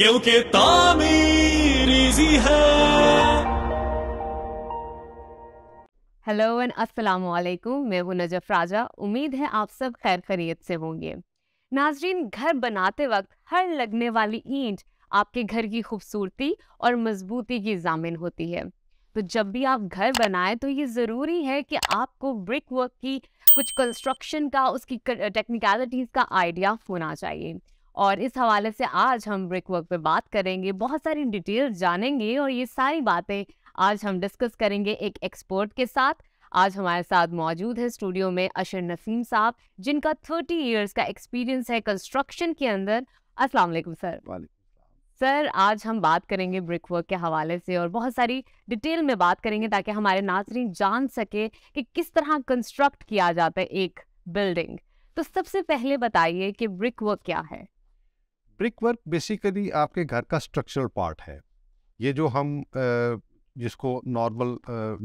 क्योंकि तामीर इजी है हेलो एंड अस्सलाम वालेकुम मैं हूं नजफ राजा उम्मीद है आप सब खैर खरीत से होंगे नाजरीन घर बनाते वक्त हर लगने वाली ईंट आपके घर की खूबसूरती और मजबूती की जामिन होती है तो जब भी आप घर बनाएं तो ये ज़रूरी है कि आपको ब्रिक वर्क की कुछ कंस्ट्रक्शन का उसकी टेक्निकलिटीज़ का आइडिया होना चाहिए और इस हवाले से आज हम ब्रेक वर्क पे बात करेंगे बहुत सारी डिटेल्स जानेंगे और ये सारी बातें आज हम डिस्कस करेंगे एक एक्सपर्ट के साथ आज हमारे साथ मौजूद है स्टूडियो में अशर नसीम साहब जिनका थर्टी ईयर्स का एक्सपीरियंस है कंस्ट्रक्शन के अंदर अस्सलाम वालेकुम सर सर आज हम बात करेंगे ब्रिक वर्क के हवाले से और बहुत सारी डिटेल में बात करेंगे ताकि हमारे नाजरीन जान सके कि किस तरह कंस्ट्रक्ट किया जाता है एक बिल्डिंग तो सबसे पहले बताइए कि ब्रिक वर्क क्या है ब्रिक वर्क बेसिकली आपके घर का स्ट्रक्चरल पार्ट है ये जो हम जिसको नॉर्मल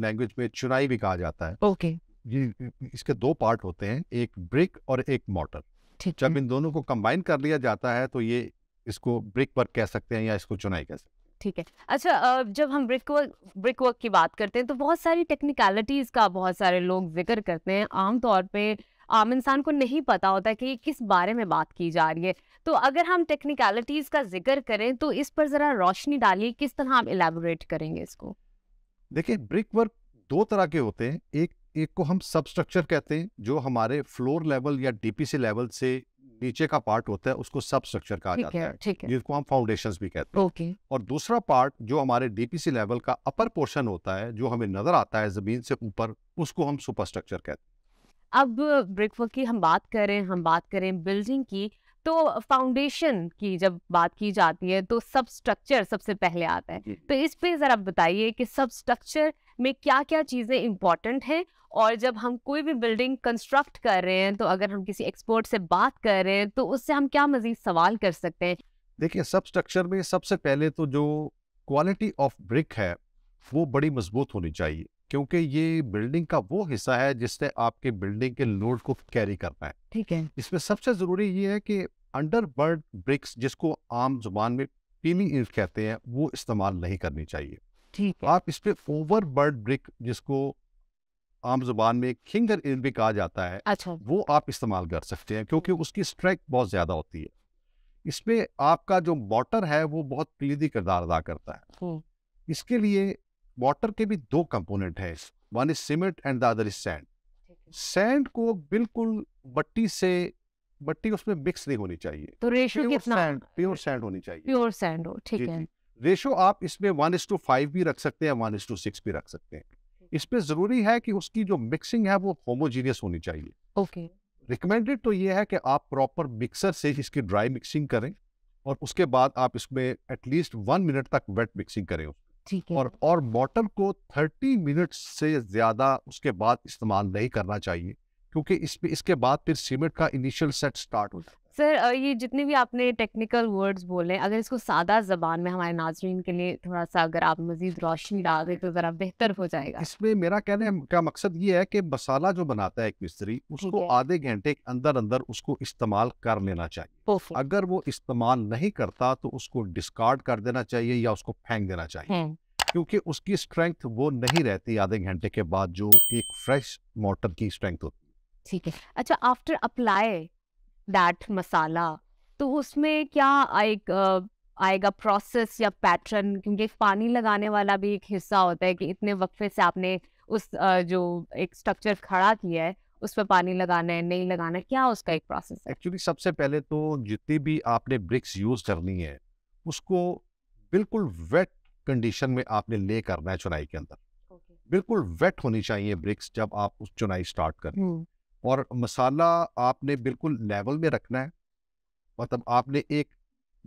लैंग्वेज में चुनाई भी कहा जाता है ओके okay. ये इसके दो पार्ट होते हैं एक ब्रिक और एक मोटर जब इन दोनों को कंबाइन कर लिया जाता है तो ये इसको ब्रिक वर्क कह सकते हैं या इसको चुनाई कह सकते हैं ठीक है अच्छा जब हम ब्रिक वर्क ब्रिक वर्क की बात करते हैं तो बहुत सारी टेक्निकलिटीज़ का बहुत सारे लोग जिक्र करते हैं आमतौर पर आम इंसान को नहीं पता होता कि किस बारे में बात की जा रही है तो अगर हम टेक्निकलिटीज़ का जिक्र करें तो इस पर ज़रा रोशनी डालिए किस तरह हम इलेबोरेट करेंगे इसको देखिए ब्रिक वर्क दो तरह के होते हैं एक एक को हम स्ट्रक्चर कहते हैं जो हमारे फ्लोर लेवल या डीपीसी लेवल से नीचे का पार्ट होता है उसको सब स्ट्रक्चर कहा जाता है, है जिसको हम फाउंडेशन भी कहते हैं ओके और दूसरा पार्ट जो हमारे डीपीसी लेवल का अपर पोर्शन होता है जो हमें नजर आता है जमीन से ऊपर उसको हम सुपर स्ट्रक्चर कहते हैं अब ब्रिकवर्क की हम बात करें हम बात करें बिल्डिंग की तो फाउंडेशन की जब बात की जाती है तो सब स्ट्रक्चर सबसे पहले आता है तो इस पे ज़रा बताइए कि सब स्ट्रक्चर में क्या क्या चीज़ें इंपॉर्टेंट हैं और जब हम कोई भी बिल्डिंग कंस्ट्रक्ट कर रहे हैं तो अगर हम किसी एक्सपर्ट से बात कर रहे हैं तो उससे हम क्या मजीद सवाल कर सकते हैं देखिए सब स्ट्रक्चर में सबसे पहले तो जो क्वालिटी ऑफ ब्रिक है वो बड़ी मजबूत होनी चाहिए क्योंकि ये बिल्डिंग का वो हिस्सा है जिससे आपके बिल्डिंग के लोड को कैरी करना है ठीक है इसमें सबसे ज़रूरी ये है कि अंडर बर्ड ब्रिक्स जिसको आम जुबान में पीली ईंट कहते हैं वो इस्तेमाल नहीं करनी चाहिए ठीक तो आप इस पर ओवर बर्ड ब्रिक जिसको आम जुबान में खिंगर ईंट भी कहा जाता है अच्छा वो आप इस्तेमाल कर सकते हैं क्योंकि उसकी स्ट्रेंथ बहुत ज़्यादा होती है इसमें आपका जो मोटर है वो बहुत कलीदी किरदार अदा करता है इसके लिए वाटर के भी दो कंपोनेंट है one is cement and the other is sand sand को बिल्कुल बट्टी से बट्टी उसमें मिक्स नहीं होनी चाहिए तो रेशो कितना सैंड प्योर सैंड होनी चाहिए प्योर सैंड हो ठीक है रेशो आप इसमें वन इज टू फाइव भी रख सकते हैं वन इज टू सिक्स भी रख सकते हैं इसमें जरूरी है कि उसकी जो मिक्सिंग है वो होमोजीनियस होनी चाहिए ओके रिकमेंडेड तो ये है कि आप प्रॉपर मिक्सर से इसकी ड्राई मिक्सिंग करें और उसके बाद आप इसमें एटलीस्ट वन मिनट तक वेट मिक्सिंग करें ठीक है और और बॉटल को 30 मिनट से ज्यादा उसके बाद इस्तेमाल नहीं करना चाहिए क्योंकि इस, इसके बाद फिर सीमेंट का इनिशियल सेट स्टार्ट होता है सर ये जितने भी आपने टेक्निकल वर्ड्स बोले अगर इसको सादा जबान में हमारे नाजरीन के लिए थोड़ा सा अगर आप मजीद रोशनी डाल दें तो ज़रा बेहतर हो जाएगा इसमें मेरा कहने का मकसद ये है कि मसाला जो बनाता है एक मिस्त्री उसको आधे घंटे के अंदर अंदर उसको इस्तेमाल कर लेना चाहिए अगर वो इस्तेमाल नहीं करता तो उसको डिस्कार्ड कर देना चाहिए या उसको फेंक देना चाहिए क्योंकि उसकी स्ट्रेंथ वो नहीं रहती आधे घंटे के बाद जो एक फ्रेश मोटर की स्ट्रेंथ होती है ठीक है अच्छा आफ्टर अप्लाई दैट मसाला तो उसमें क्या एक आएगा प्रोसेस या पैटर्न क्योंकि पानी लगाने वाला भी एक हिस्सा होता है कि इतने वक्फे से आपने उस जो एक स्ट्रक्चर खड़ा किया है उस पर पानी लगाना है नहीं लगाना है क्या उसका एक प्रोसेस है एक्चुअली सबसे पहले तो जितनी भी आपने ब्रिक्स यूज करनी है उसको बिल्कुल वेट कंडीशन में आपने ले करना है चुनाई के अंदर okay. बिल्कुल वेट होनी चाहिए ब्रिक्स जब आप उस चुनाई स्टार्ट करें हम्म। और मसाला आपने बिल्कुल लेवल में रखना है मतलब आपने एक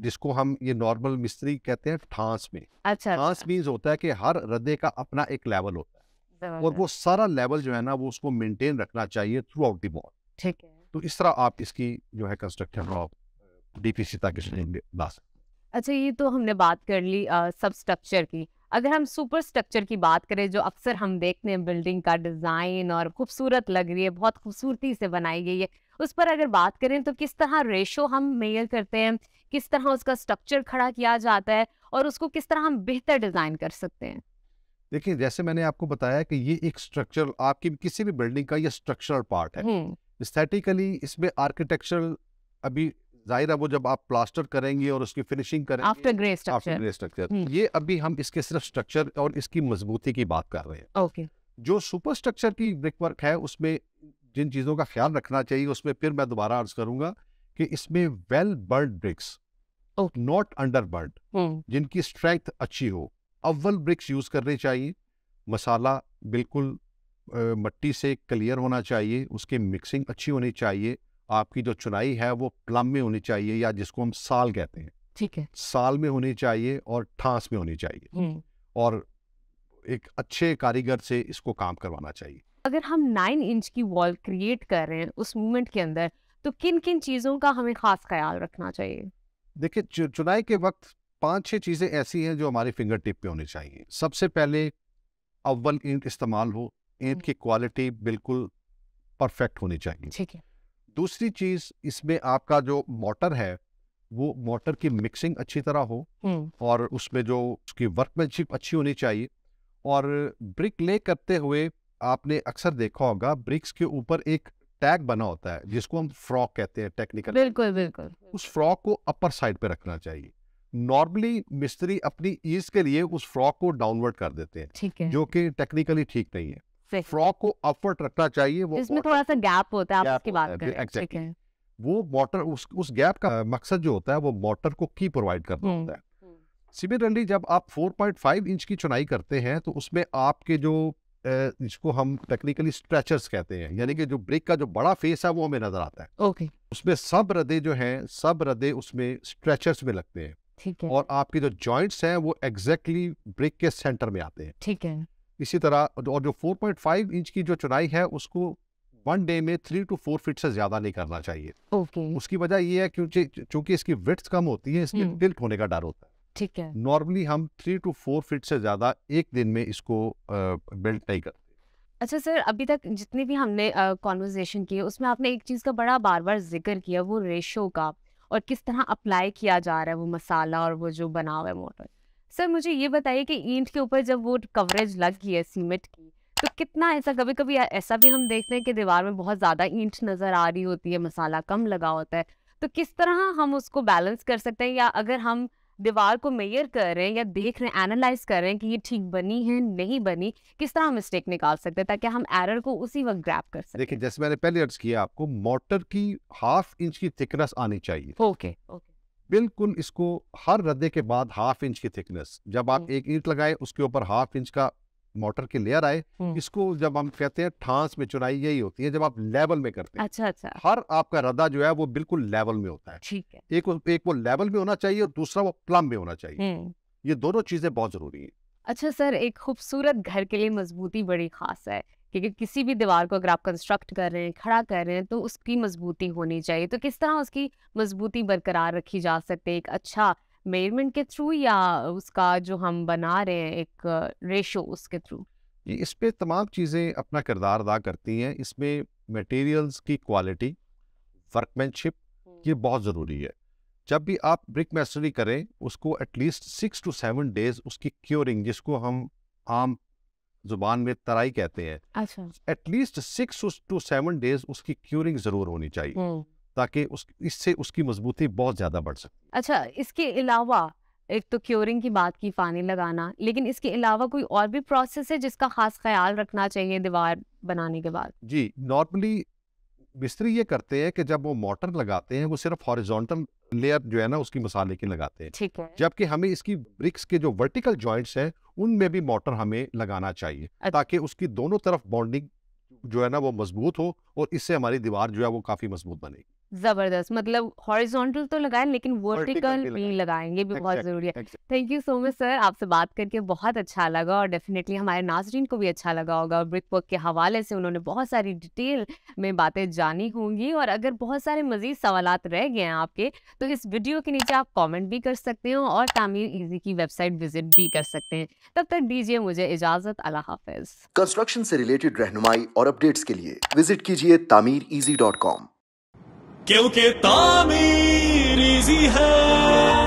जिसको हम ये नॉर्मल मिस्त्री कहते हैं ठांस में अच्छा ठांस मीन्स अच्छा। होता है कि हर हृदय का अपना एक लेवल होता है और वो सारा लेवल जो है ना वो उसको मेंटेन रखना चाहिए थ्रू आउट दी बॉल ठीक है तो इस तरह आप इसकी जो है कंस्ट्रक्शन आप पी सीता ला सकते अच्छा ये तो हमने बात कर ली सब स्ट्रक्चर की अगर हम सुपर स्ट्रक्चर की बात करें जो अक्सर हम देखते हैं बिल्डिंग का डिज़ाइन और खूबसूरत लग रही है बहुत खूबसूरती से बनाई गई है उस पर अगर बात करें तो किस तरह रेशो हम मेयर करते हैं किस तरह उसका स्ट्रक्चर खड़ा किया जाता है और उसको किस तरह हम बेहतर डिज़ाइन कर सकते हैं देखिए जैसे मैंने आपको बताया कि ये एक स्ट्रक्चर आपकी किसी भी बिल्डिंग का ये स्ट्रक्चरल पार्ट है स्थेटिकली इसमें आर्किटेक्चरल अभी जाहिर है वो जब आप प्लास्टर करेंगे और उसकी फिनिशिंग करेंगे आफ्टर ग्रे स्ट्रक्चर ये अभी हम इसके सिर्फ स्ट्रक्चर और इसकी मजबूती की बात कर रहे हैं ओके जो सुपर स्ट्रक्चर की ब्रिकवर्क है उसमें जिन चीज़ों का ख्याल रखना चाहिए उसमें फिर मैं दोबारा अर्ज करूंगा कि इसमें well burnt bricks not under burnt जिनकी स्ट्रेंथ अच्छी हो अव्वल ब्रिक्स यूज़ करने चाहिए मसाला बिल्कुल मट्टी से क्लियर होना चाहिए उसकी मिक्सिंग अच्छी होनी चाहिए आपकी जो चुनाई है वो प्लम में होनी चाहिए या जिसको हम साल कहते हैं ठीक है साल में होनी चाहिए और ठास में होनी चाहिए हम्म। और एक अच्छे कारीगर से इसको काम करवाना चाहिए अगर हम नाइन इंच की वॉल क्रिएट कर रहे हैं उस मूवमेंट के अंदर तो किन किन चीज़ों का हमें खास ख्याल रखना चाहिए देखिए चुनाई के वक्त पांच छह चीज़ें ऐसी हैं जो हमारे फिंगर टिप पे होनी चाहिए सबसे पहले अव्वल ईंट इस्तेमाल हो ईंट हम्म। की क्वालिटी बिल्कुल परफेक्ट होनी चाहिए ठीक है दूसरी चीज इसमें आपका जो मोटर है वो मोटर की मिक्सिंग अच्छी तरह हो और उसमें जो उसकी वर्कमैनशिप अच्छी होनी चाहिए और ब्रिक ले करते हुए आपने अक्सर देखा होगा ब्रिक्स के ऊपर एक टैग बना होता है जिसको हम फ्रॉक कहते हैं टेक्निकल बिल्कुल बिल्कुल उस फ्रॉक को अपर साइड पे रखना चाहिए नॉर्मली मिस्त्री अपनी ईज के लिए उस फ्रॉक को डाउनवर्ड कर देते हैं जो कि टेक्निकली ठीक नहीं है फ्रॉक को अपवर्ड रखना चाहिए वो इसमें थोड़ा सा गैप होता है आपकी बात करें ठीक है वो मोटर उस उस गैप का मकसद जो होता है वो मोटर को की प्रोवाइड करना हम्म। होता है सिमिलरली हम्म। जब आप 4.5 इंच की चुनाई करते हैं तो उसमें आपके जो जिसको हम टेक्निकली स्ट्रेचर्स कहते हैं यानी कि जो ब्रेक का जो बड़ा फेस है वो हमें नजर आता है ओके okay. उसमें सब रदे जो हैं सब रदे उसमें स्ट्रेचर्स में लगते हैं ठीक है और आपके जो जॉइंट्स हैं वो एग्जैक्टली exactly ब्रेक के सेंटर में आते हैं ठीक है इसी तरह और जो 4.5 इंच की जो चुनाई है उसको वन डे में थ्री टू फोर फीट से ज्यादा नहीं करना चाहिए ओके okay. उसकी वजह ये है क्योंकि चूंकि इसकी विथ कम होती है इसमें हम्म। टिल्ट होने का डर होता है ठीक है नॉर्मली हम थ्री टू फोर फीट से ज्यादा एक दिन में इसको बिल्ट नहीं करते अच्छा सर अभी तक जितनी भी हमने कॉन्वर्जेशन की उसमें आपने एक चीज़ का बड़ा बार बार जिक्र किया वो रेशो का और किस तरह अप्लाई किया जा रहा है वो मसाला और वो जो बना हुआ है मोटर सर मुझे ये बताइए कि ईंट के ऊपर जब वो कवरेज लग गई है सीमेंट की तो कितना ऐसा कभी कभी ऐसा भी हम देखते हैं कि दीवार में बहुत ज़्यादा ईंट नज़र आ रही होती है मसाला कम लगा होता है तो किस तरह हम उसको बैलेंस कर सकते हैं या अगर हम दीवार को मेयर कर रहे हैं या देख रहे हैं एनालाइज कर रहे हैं कि ये ठीक बनी है नहीं बनी किस तरह मिस्टेक निकाल सकते हैं ताकि हम एरर को उसी वक्त ग्रैप कर सकते देखिए जैसे मैंने पहले अर्ज किया आपको मोटर की हाफ इंच की थिकनेस आनी चाहिए ओके ओके बिल्कुल इसको हर रद्दे के बाद हाफ इंच की थिकनेस जब आप हम्म। एक ईंट लगाए उसके ऊपर हाफ इंच का मोटर की लेयर आए हम्म। इसको जब हम कहते हैं ठांस में चुनाई यही होती है जब आप लेवल में करते हैं अच्छा अच्छा हर आपका रद्दा जो है वो बिल्कुल लेवल में होता है ठीक है एक एक वो लेवल में होना चाहिए और दूसरा वो प्लम में होना चाहिए हम्म। ये दोनों चीजें बहुत जरूरी है अच्छा सर एक खूबसूरत घर के लिए मजबूती बड़ी खास है क्योंकि किसी भी दीवार को अगर आप कंस्ट्रक्ट कर रहे हैं खड़ा कर रहे हैं तो उसकी मजबूती होनी चाहिए तो किस तरह उसकी मजबूती बरकरार रखी जा सकती है एक अच्छा मेजरमेंट के थ्रू या उसका जो हम बना रहे हैं एक रेशो uh, उसके थ्रू इस पर तमाम चीज़ें अपना किरदार अदा करती हैं इसमें मटेरियल्स की क्वालिटी वर्कमैनशिप ये बहुत ज़रूरी है जब भी आप ब्रिक मैसरी करें उसको at least six two seven days उसकी क्योरिंग जिसको हम आम जुबान में तराई कहते हैं अच्छा at least six two seven days उसकी क्यूरिंग जरूर होनी चाहिए हम्म। ताकि उस इससे उसकी मजबूती बहुत ज्यादा बढ़ सके अच्छा इसके अलावा एक तो क्योरिंग की बात की पानी लगाना लेकिन इसके अलावा कोई और भी प्रोसेस है जिसका खास ख्याल रखना चाहिए दीवार बनाने के बाद जी नॉर्मली मिस्त्री ये करते हैं कि जब वो मोटर लगाते हैं वो सिर्फ हॉरिजॉन्टल लेयर जो है ना उसकी मसाले की लगाते हैं ठीक है जबकि हमें इसकी ब्रिक्स के जो वर्टिकल ज्वाइंट्स हैं उनमें भी मोटर हमें लगाना चाहिए अच्छा। ताकि उसकी दोनों तरफ बॉन्डिंग जो है ना वो मजबूत हो और इससे हमारी दीवार जो है वो काफी मजबूत बनेगी जबरदस्त मतलब हॉरिजॉन्टल तो लगाए लेकिन वर्टिकल भी, लगाएंगे भी बहुत जरूरी है thank you so much sir आपसे बात करके बहुत अच्छा लगा और डेफिनेटली हमारे नाजरीन को भी अच्छा लगा होगा और ब्रिक वर्क के हवाले से उन्होंने बहुत सारी डिटेल में बातें जानी होंगी और अगर बहुत सारे मजीद सवाल रह गए हैं आपके तो इस वीडियो के नीचे आप कॉमेंट भी कर सकते हो और तामीर ईजी की वेबसाइट विजिट भी कर सकते हैं तब तक दीजिए मुझे इजाजत अला हाफिज कंस्ट्रक्शन से रिलेटेड रहनुमाई और अपडेट्स के लिए विजिट कीजिए तामीर क्योंकि तामीर इजी है